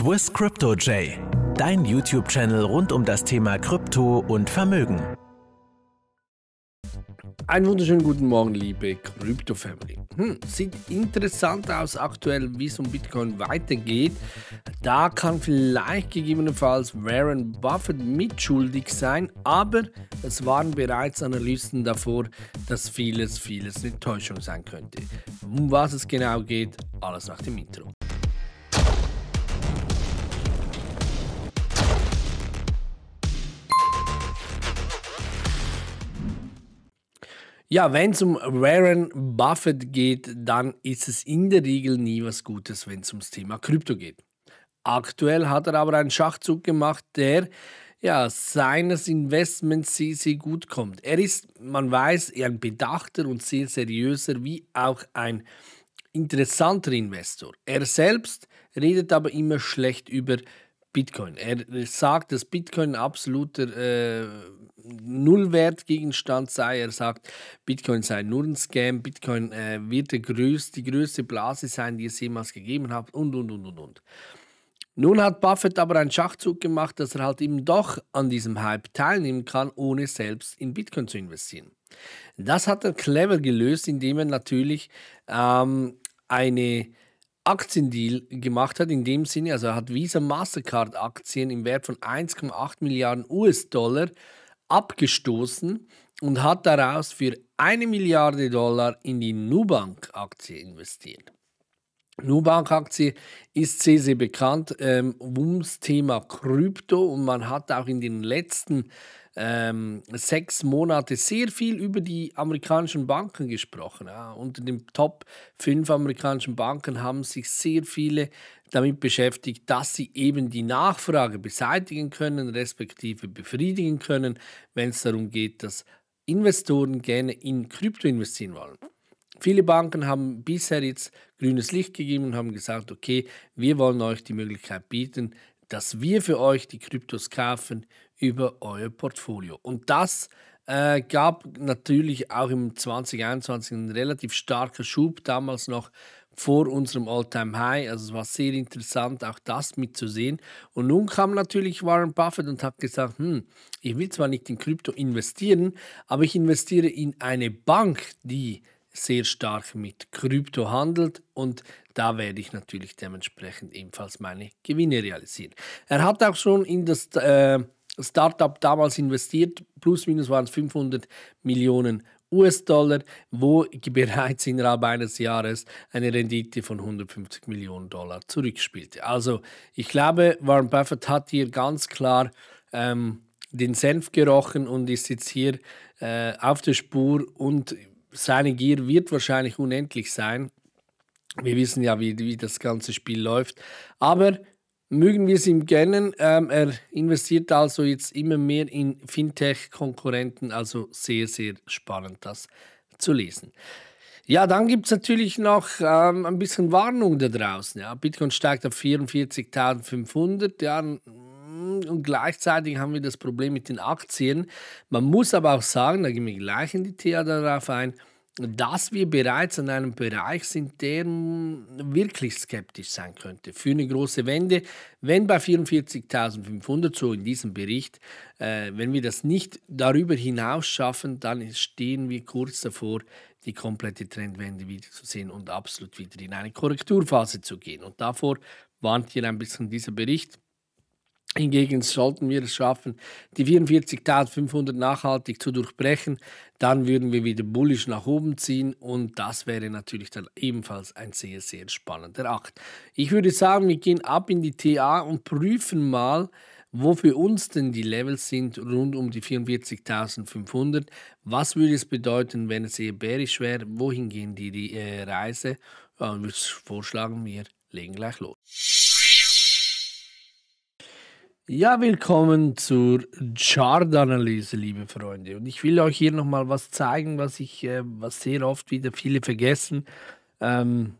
Swiss Crypto J, dein YouTube-Channel rund um das Thema Krypto und Vermögen. Einen wunderschönen guten Morgen, liebe Krypto-Family. Hm, sieht interessant aus aktuell, wie es um Bitcoin weitergeht. Da kann vielleicht gegebenenfalls Warren Buffett mitschuldig sein, aber es waren bereits Analysten davor, dass vieles, vieles eine Täuschung sein könnte. Um was es genau geht, alles nach dem Intro. Ja, wenn es um Warren Buffett geht, dann ist es in der Regel nie was Gutes, wenn es ums Thema Krypto geht. Aktuell hat er aber einen Schachzug gemacht, der ja, seines Investments sehr, sehr gut kommt. Er ist, man weiß, ein bedachter und sehr seriöser wie auch ein interessanter Investor. Er selbst redet aber immer schlecht über Bitcoin. Er sagt, dass Bitcoin ein absoluter äh, Nullwertgegenstand sei. Er sagt, Bitcoin sei nur ein Scam, Bitcoin äh, wird der größte, die größte Blase sein, die es jemals gegeben hat und, und, und, und, und. Nun hat Buffett aber einen Schachzug gemacht, dass er halt eben doch an diesem Hype teilnehmen kann, ohne selbst in Bitcoin zu investieren. Das hat er clever gelöst, indem er natürlich ähm, eine Aktiendeal gemacht hat, in dem Sinne, also er hat Visa Mastercard Aktien im Wert von 1,8 Milliarden US-Dollar abgestoßen und hat daraus für eine Milliarde Dollar in die Nubank-Aktie investiert. Nubank-Aktie ist sehr, sehr bekannt ähm, ums Thema Krypto und man hat auch in den letzten ähm, sechs Monate sehr viel über die amerikanischen Banken gesprochen. Ja. Unter den Top 5 amerikanischen Banken haben sich sehr viele damit beschäftigt, dass sie eben die Nachfrage beseitigen können, respektive befriedigen können, wenn es darum geht, dass Investoren gerne in Krypto investieren wollen. Viele Banken haben bisher jetzt grünes Licht gegeben und haben gesagt, okay, wir wollen euch die Möglichkeit bieten, dass wir für euch die Kryptos kaufen über euer Portfolio. Und das äh, gab natürlich auch im 2021 einen relativ starken Schub, damals noch vor unserem All-Time-High. Also es war sehr interessant, auch das mitzusehen. Und nun kam natürlich Warren Buffett und hat gesagt, hm, ich will zwar nicht in Krypto investieren, aber ich investiere in eine Bank, die sehr stark mit Krypto handelt und da werde ich natürlich dementsprechend ebenfalls meine Gewinne realisieren. Er hat auch schon in das äh, Startup damals investiert, plus minus waren es 500 Millionen US-Dollar, wo bereits innerhalb eines Jahres eine Rendite von 150 Millionen Dollar zurückspielte. Also ich glaube, Warren Buffett hat hier ganz klar ähm, den Senf gerochen und ist jetzt hier äh, auf der Spur und seine Gier wird wahrscheinlich unendlich sein. Wir wissen ja, wie, wie das ganze Spiel läuft. Aber mögen wir es ihm gönnen. Ähm, er investiert also jetzt immer mehr in Fintech-Konkurrenten, also sehr, sehr spannend, das zu lesen. Ja, dann gibt es natürlich noch ähm, ein bisschen Warnung da draußen. Ja. Bitcoin steigt auf 44.500. Ja, und gleichzeitig haben wir das Problem mit den Aktien. Man muss aber auch sagen, da gehen wir gleich in die Thea darauf ein, dass wir bereits in einem Bereich sind, der wirklich skeptisch sein könnte für eine große Wende. Wenn bei 44.500, so in diesem Bericht, äh, wenn wir das nicht darüber hinaus schaffen, dann stehen wir kurz davor, die komplette Trendwende wieder zu sehen und absolut wieder in eine Korrekturphase zu gehen. Und davor warnt hier ein bisschen dieser Bericht. Hingegen sollten wir es schaffen, die 44.500 nachhaltig zu durchbrechen, dann würden wir wieder bullisch nach oben ziehen und das wäre natürlich dann ebenfalls ein sehr, sehr spannender Akt. Ich würde sagen, wir gehen ab in die TA und prüfen mal, wo für uns denn die Levels sind rund um die 44.500. Was würde es bedeuten, wenn es eher bärisch wäre? Wohin gehen die, die äh, Reise? Ja, ich würde vorschlagen, wir legen gleich los. Ja, willkommen zur Chart-Analyse, liebe Freunde. Und ich will euch hier nochmal was zeigen, was ich, äh, was sehr oft wieder viele vergessen. Ähm,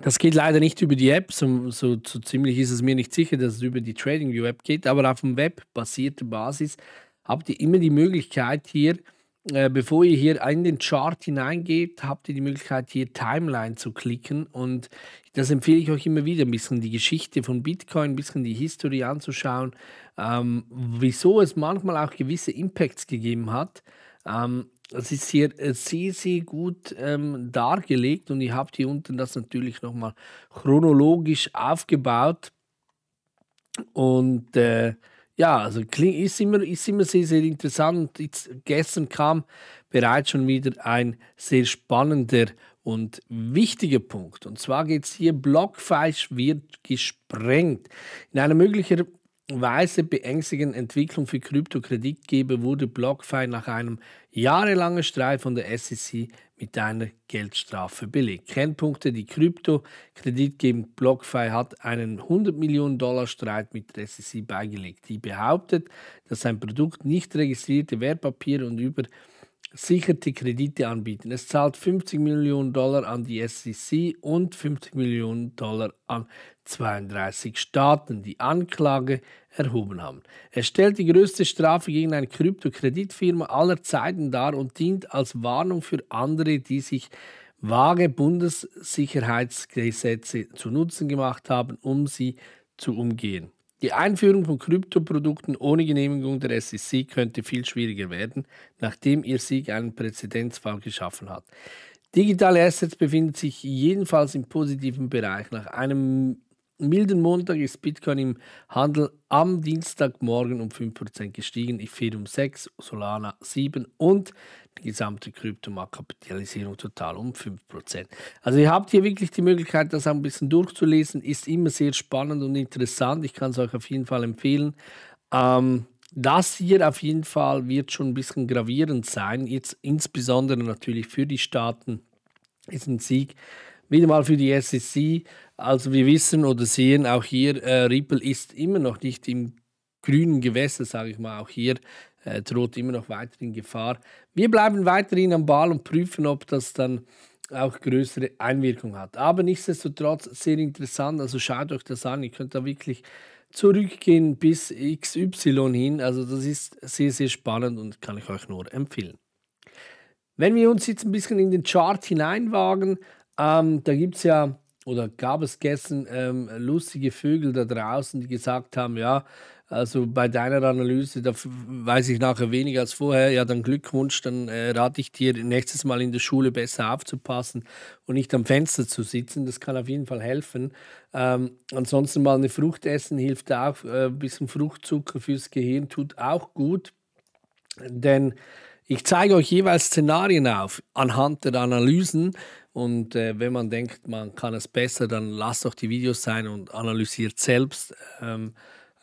das geht leider nicht über die App, so, so, so, ziemlich ist es mir nicht sicher, dass es über die TradingView App geht, aber auf dem Web-basierten Basis habt ihr immer die Möglichkeit hier, äh, bevor ihr hier in den Chart hineingeht, habt ihr die Möglichkeit, hier Timeline zu klicken. Und das empfehle ich euch immer wieder, ein bisschen die Geschichte von Bitcoin, ein bisschen die Historie anzuschauen, ähm, wieso es manchmal auch gewisse Impacts gegeben hat. Ähm, das ist hier äh, sehr, sehr gut ähm, dargelegt und ihr habt hier unten das natürlich nochmal chronologisch aufgebaut. Und äh, ja, also ist immer, ist immer sehr, sehr interessant. Jetzt, gestern kam bereits schon wieder ein sehr spannender und wichtiger Punkt. Und zwar geht es hier, Blockfleisch wird gesprengt. In einer möglicher, weise beängstigenden Entwicklung für Kryptokreditgeber wurde BlockFi nach einem jahrelangen Streit von der SEC mit einer Geldstrafe belegt. Kernpunkte, die Kryptokreditgeber BlockFi hat einen 100 Millionen Dollar Streit mit der SEC beigelegt. Die behauptet, dass sein Produkt nicht registrierte Wertpapiere und über sicherte Kredite anbieten. Es zahlt 50 Millionen Dollar an die SEC und 50 Millionen Dollar an 32 Staaten die Anklage erhoben haben. Es stellt die größte Strafe gegen eine Kryptokreditfirma aller Zeiten dar und dient als Warnung für andere, die sich vage Bundessicherheitsgesetze zu Nutzen gemacht haben, um sie zu umgehen. Die Einführung von Kryptoprodukten ohne Genehmigung der SEC könnte viel schwieriger werden, nachdem ihr Sieg einen Präzedenzfall geschaffen hat. Digitale Assets befinden sich jedenfalls im positiven Bereich. Nach einem milden Montag ist Bitcoin im Handel am Dienstagmorgen um 5% gestiegen, Ethereum 6, Solana 7 und die gesamte Kryptomarktkapitalisierung total um 5%. Also ihr habt hier wirklich die Möglichkeit, das ein bisschen durchzulesen, ist immer sehr spannend und interessant. Ich kann es euch auf jeden Fall empfehlen. Ähm, das hier auf jeden Fall wird schon ein bisschen gravierend sein, jetzt insbesondere natürlich für die Staaten ist ein Sieg wieder mal für die SEC. Also wir wissen oder sehen auch hier, äh, Ripple ist immer noch nicht im grünen Gewässer, sage ich mal. Auch hier äh, droht immer noch weiterhin Gefahr. Wir bleiben weiterhin am Ball und prüfen, ob das dann auch größere Einwirkung hat. Aber nichtsdestotrotz sehr interessant. Also schaut euch das an. Ihr könnt da wirklich zurückgehen bis XY hin. Also das ist sehr, sehr spannend und kann ich euch nur empfehlen. Wenn wir uns jetzt ein bisschen in den Chart hineinwagen, ähm, da gibt es ja oder gab es gestern ähm, lustige Vögel da draußen, die gesagt haben, ja, also bei deiner Analyse, da weiß ich nachher weniger als vorher, ja, dann Glückwunsch, dann äh, rate ich dir, nächstes Mal in der Schule besser aufzupassen und nicht am Fenster zu sitzen. Das kann auf jeden Fall helfen. Ähm, ansonsten mal eine Frucht essen hilft auch. Äh, ein bisschen Fruchtzucker fürs Gehirn tut auch gut, denn ich zeige euch jeweils Szenarien auf anhand der Analysen. Und äh, wenn man denkt, man kann es besser, dann lasst doch die Videos sein und analysiert selbst. Ähm,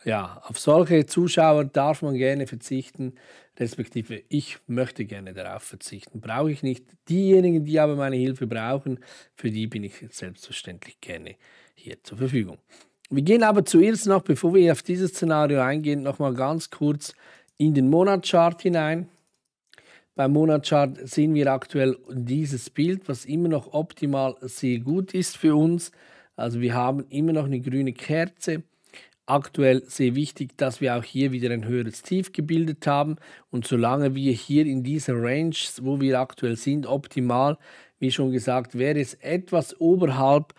ja, auf solche Zuschauer darf man gerne verzichten, respektive ich möchte gerne darauf verzichten. Brauche ich nicht. Diejenigen, die aber meine Hilfe brauchen, für die bin ich selbstverständlich gerne hier zur Verfügung. Wir gehen aber zuerst noch, bevor wir auf dieses Szenario eingehen, nochmal ganz kurz in den Monatschart hinein. Beim Monatschart sehen wir aktuell dieses Bild, was immer noch optimal sehr gut ist für uns. Also wir haben immer noch eine grüne Kerze. Aktuell sehr wichtig, dass wir auch hier wieder ein höheres Tief gebildet haben. Und solange wir hier in dieser Range, wo wir aktuell sind, optimal, wie schon gesagt, wäre es etwas oberhalb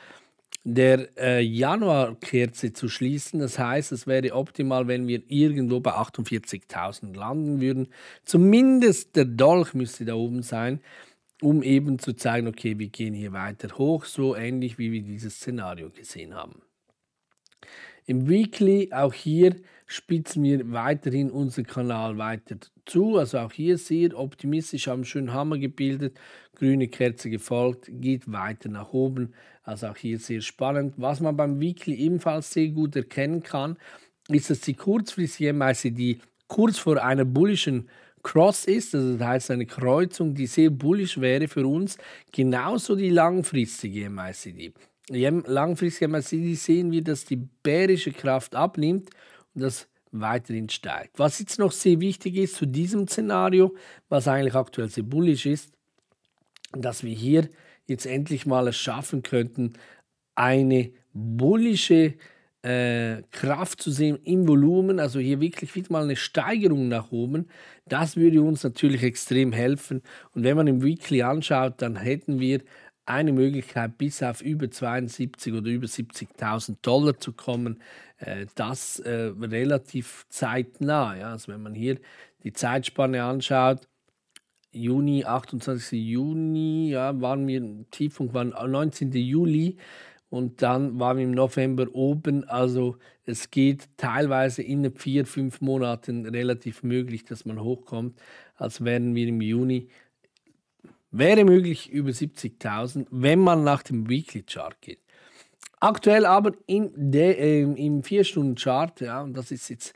der äh, Januarkerze zu schließen. Das heißt, es wäre optimal, wenn wir irgendwo bei 48.000 landen würden. Zumindest der Dolch müsste da oben sein, um eben zu zeigen, okay, wir gehen hier weiter hoch, so ähnlich wie wir dieses Szenario gesehen haben. Im Weekly, auch hier spitzen wir weiterhin unseren Kanal weiter zu. Also auch hier sehr optimistisch, haben schön Hammer gebildet, grüne Kerze gefolgt, geht weiter nach oben. Also auch hier sehr spannend. Was man beim Weekly ebenfalls sehr gut erkennen kann, ist, dass die kurzfristige em die kurz vor einer bullischen Cross ist, also das heißt eine Kreuzung, die sehr bullisch wäre für uns, genauso die langfristige MICD. Langfristige MICD sehen wir, dass die bärische Kraft abnimmt und das weiterhin steigt. Was jetzt noch sehr wichtig ist zu diesem Szenario, was eigentlich aktuell sehr bullisch ist, dass wir hier jetzt endlich mal es schaffen könnten, eine bullische äh, Kraft zu sehen im Volumen, also hier wirklich wieder mal eine Steigerung nach oben, das würde uns natürlich extrem helfen. Und wenn man im Weekly anschaut, dann hätten wir eine Möglichkeit, bis auf über 72 oder über 70.000 Dollar zu kommen, äh, das äh, relativ zeitnah. Ja? Also wenn man hier die Zeitspanne anschaut, Juni, 28. Juni, ja, waren wir im Tiefpunkt, waren 19. Juli und dann waren wir im November oben. Also es geht teilweise in vier, fünf Monaten relativ möglich, dass man hochkommt, als wären wir im Juni. Wäre möglich über 70.000, wenn man nach dem Weekly Chart geht. Aktuell aber äh, im, 4-Stunden-Chart, ja, und das ist jetzt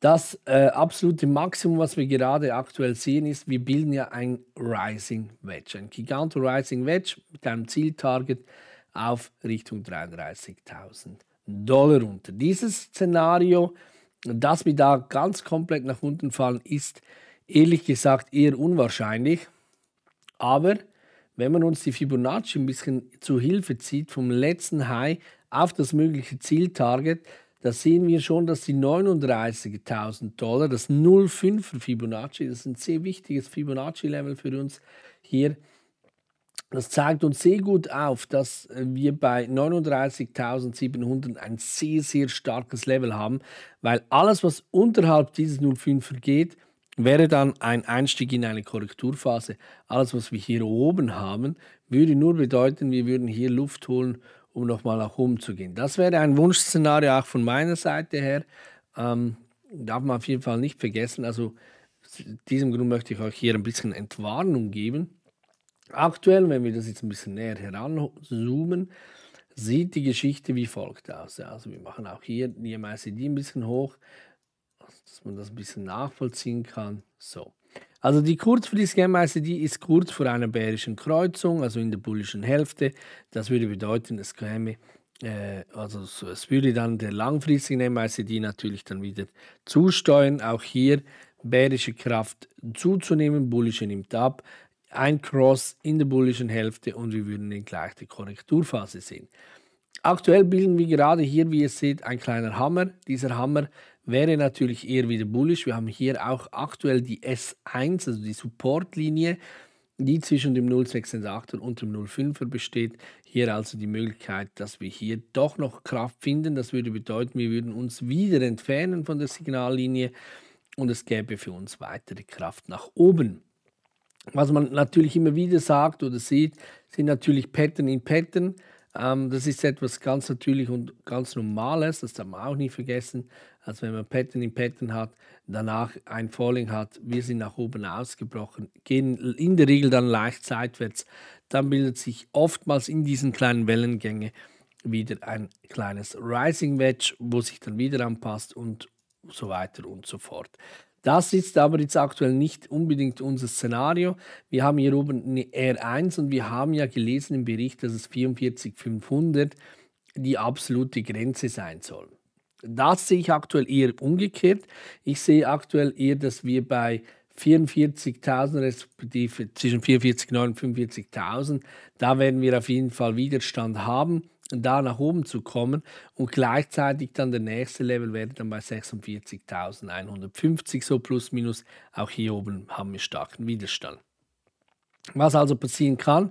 das äh, absolute Maximum, was wir gerade aktuell sehen, ist, wir bilden ja ein Rising Wedge, ein Giganto Rising Wedge mit einem Zieltarget auf Richtung 33.000 Dollar runter. Dieses Szenario, dass wir da ganz komplett nach unten fallen, ist ehrlich gesagt eher unwahrscheinlich. Aber wenn man uns die Fibonacci ein bisschen zu Hilfe zieht vom letzten High auf das mögliche Zieltarget, da sehen wir schon, dass die 39.000 Dollar, das 0,5er Fibonacci, das ist ein sehr wichtiges Fibonacci-Level für uns hier, das zeigt uns sehr gut auf, dass wir bei 39.700 ein sehr, sehr starkes Level haben, weil alles, was unterhalb dieses 0,5er geht, wäre dann ein Einstieg in eine Korrekturphase. Alles, was wir hier oben haben, würde nur bedeuten, wir würden hier Luft holen um nochmal nach oben zu gehen. Das wäre ein Wunschszenario auch von meiner Seite her. Ähm, darf man auf jeden Fall nicht vergessen. Also diesem Grund möchte ich euch hier ein bisschen Entwarnung geben. Aktuell, wenn wir das jetzt ein bisschen näher heranzoomen, sieht die Geschichte wie folgt aus. Also wir machen auch hier die MICD ein bisschen hoch, dass man das ein bisschen nachvollziehen kann. So. Also die Kurzfristgemeinschaft, die ist kurz vor einer bärischen Kreuzung, also in der bullischen Hälfte. Das würde bedeuten, es käme, äh, also es würde dann der langfristigen Gemeinschaft, die natürlich dann wieder zusteuern. Auch hier bärische Kraft zuzunehmen, bullische nimmt ab. Ein Cross in der bullischen Hälfte und wir würden in gleich der Korrekturphase sehen. Aktuell bilden wir gerade hier, wie ihr seht, ein kleiner Hammer. Dieser Hammer wäre natürlich eher wieder bullisch. Wir haben hier auch aktuell die S1, also die Supportlinie, die zwischen dem 0,668er und dem 0,5er besteht. Hier also die Möglichkeit, dass wir hier doch noch Kraft finden. Das würde bedeuten, wir würden uns wieder entfernen von der Signallinie und es gäbe für uns weitere Kraft nach oben. Was man natürlich immer wieder sagt oder sieht, sind natürlich Pattern in Pattern. Ähm, das ist etwas ganz natürlich und ganz Normales, das darf man auch nie vergessen. Also wenn man Pattern in Pattern hat, danach ein Falling hat, wir sind nach oben ausgebrochen, gehen in der Regel dann leicht seitwärts, dann bildet sich oftmals in diesen kleinen Wellengänge wieder ein kleines Rising Wedge, wo sich dann wieder anpasst und so weiter und so fort. Das ist aber jetzt aktuell nicht unbedingt unser Szenario. Wir haben hier oben eine R1 und wir haben ja gelesen im Bericht, dass es 44500 die absolute Grenze sein soll. Das sehe ich aktuell eher umgekehrt. Ich sehe aktuell eher, dass wir bei 44.000 respektive zwischen 44.000 und 45.000, da werden wir auf jeden Fall Widerstand haben da nach oben zu kommen und gleichzeitig dann der nächste Level wäre dann bei 46.150 so plus minus. Auch hier oben haben wir starken Widerstand. Was also passieren kann,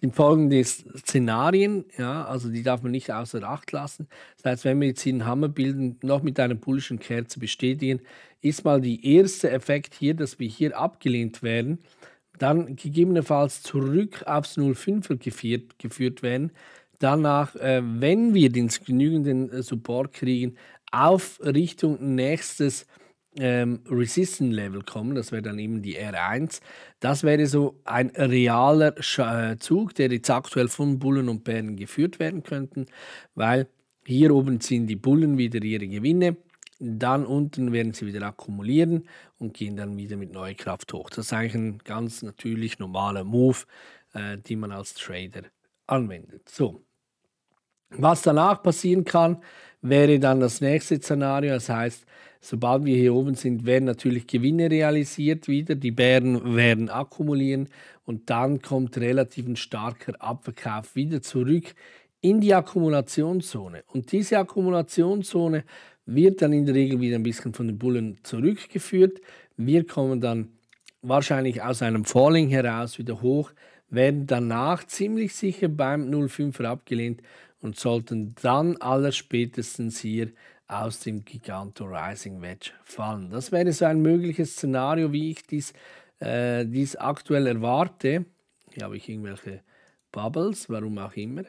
sind folgende Szenarien, ja, also die darf man nicht außer Acht lassen. Das heißt, wenn wir jetzt hier einen Hammer bilden, noch mit einer bullischen Kerze bestätigen, ist mal der erste Effekt hier, dass wir hier abgelehnt werden, dann gegebenenfalls zurück aufs 05 geführt werden, danach, äh, wenn wir den genügenden äh, Support kriegen, auf Richtung nächstes ähm, Resistance Level kommen. Das wäre dann eben die R1. Das wäre so ein realer Sch äh, Zug, der jetzt aktuell von Bullen und Bären geführt werden könnten, weil hier oben ziehen die Bullen wieder ihre Gewinne. Dann unten werden sie wieder akkumulieren und gehen dann wieder mit neuer Kraft hoch. Das ist eigentlich ein ganz natürlich normaler Move, äh, den man als Trader anwendet. So, was danach passieren kann, wäre dann das nächste Szenario. Das heißt, sobald wir hier oben sind, werden natürlich Gewinne realisiert wieder. Die Bären werden akkumulieren und dann kommt relativ ein starker Abverkauf wieder zurück in die Akkumulationszone. Und diese Akkumulationszone wird dann in der Regel wieder ein bisschen von den Bullen zurückgeführt. Wir kommen dann wahrscheinlich aus einem Falling heraus wieder hoch, werden danach ziemlich sicher beim 05er abgelehnt und sollten dann aller spätestens hier aus dem Giganto Rising Wedge fallen. Das wäre so ein mögliches Szenario, wie ich dies, äh, dies aktuell erwarte. Hier habe ich irgendwelche Bubbles, warum auch immer,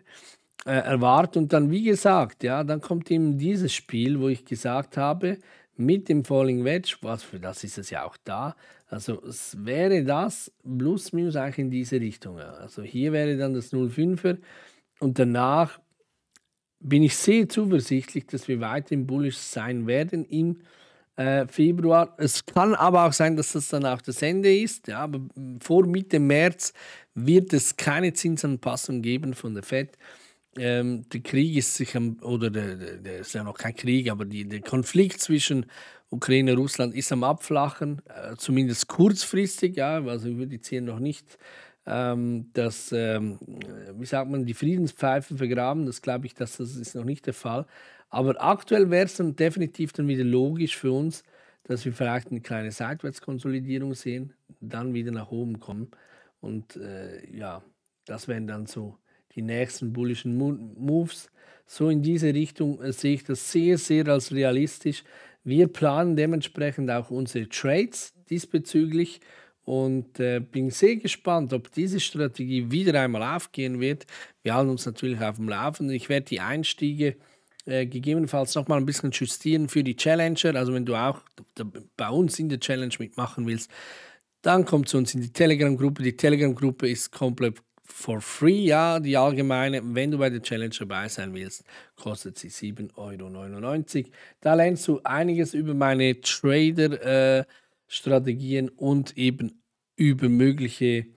äh, erwartet. Und dann, wie gesagt, ja, dann kommt eben dieses Spiel, wo ich gesagt habe, mit dem Falling Wedge, was für das ist es ja auch da. Also es wäre das plus minus eigentlich in diese Richtung. Also hier wäre dann das 05er und danach bin ich sehr zuversichtlich, dass wir weiterhin bullish sein werden im äh, Februar. Es kann aber auch sein, dass das dann auch das Ende ist. Ja, aber vor Mitte März wird es keine Zinsanpassung geben von der FED. Ähm, der Krieg ist sich am, oder der, der, ist ja noch kein Krieg, aber die, der Konflikt zwischen Ukraine und Russland ist am Abflachen, äh, zumindest kurzfristig. Ja, also ich würde jetzt hier noch nicht ähm, dass, ähm, wie sagt man, die Friedenspfeife vergraben. Das glaube ich, dass das ist noch nicht der Fall. Aber aktuell wäre es dann definitiv dann wieder logisch für uns, dass wir vielleicht eine kleine Seitwärtskonsolidierung sehen, dann wieder nach oben kommen. Und äh, ja, das wären dann so die nächsten bullischen Moves. So in diese Richtung äh, sehe ich das sehr, sehr als realistisch. Wir planen dementsprechend auch unsere Trades diesbezüglich und äh, bin sehr gespannt, ob diese Strategie wieder einmal aufgehen wird. Wir halten uns natürlich auf dem Laufenden. Ich werde die Einstiege äh, gegebenenfalls noch mal ein bisschen justieren für die Challenger. Also wenn du auch bei uns in der Challenge mitmachen willst, dann komm zu uns in die Telegram-Gruppe. Die Telegram-Gruppe ist komplett for free, ja, die allgemeine. Wenn du bei der Challenge dabei sein willst, kostet sie 7,99 Euro. Da lernst du einiges über meine Trader- äh, Strategien und eben über mögliche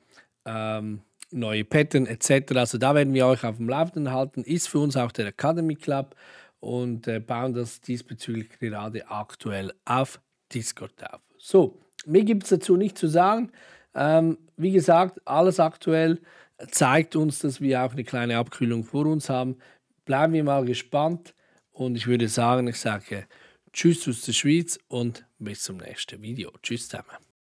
ähm, neue Pattern etc. Also da werden wir euch auf dem Laufenden halten. Ist für uns auch der Academy Club und äh, bauen das diesbezüglich gerade aktuell auf Discord auf. So, mir gibt es dazu nicht zu sagen. Ähm, wie gesagt, alles aktuell zeigt uns, dass wir auch eine kleine Abkühlung vor uns haben. Bleiben wir mal gespannt und ich würde sagen, ich sage Tschüss aus der Schweiz und bis zum nächsten Video. Tschüss zusammen.